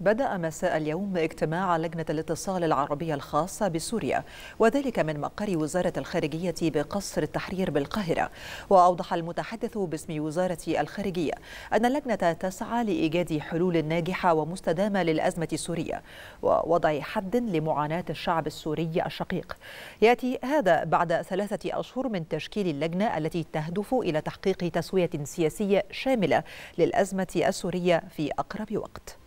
بدأ مساء اليوم اجتماع لجنة الاتصال العربية الخاصة بسوريا وذلك من مقر وزارة الخارجية بقصر التحرير بالقاهرة وأوضح المتحدث باسم وزارة الخارجية أن اللجنة تسعى لإيجاد حلول ناجحة ومستدامة للأزمة السورية ووضع حد لمعاناة الشعب السوري الشقيق يأتي هذا بعد ثلاثة أشهر من تشكيل اللجنة التي تهدف إلى تحقيق تسوية سياسية شاملة للأزمة السورية في أقرب وقت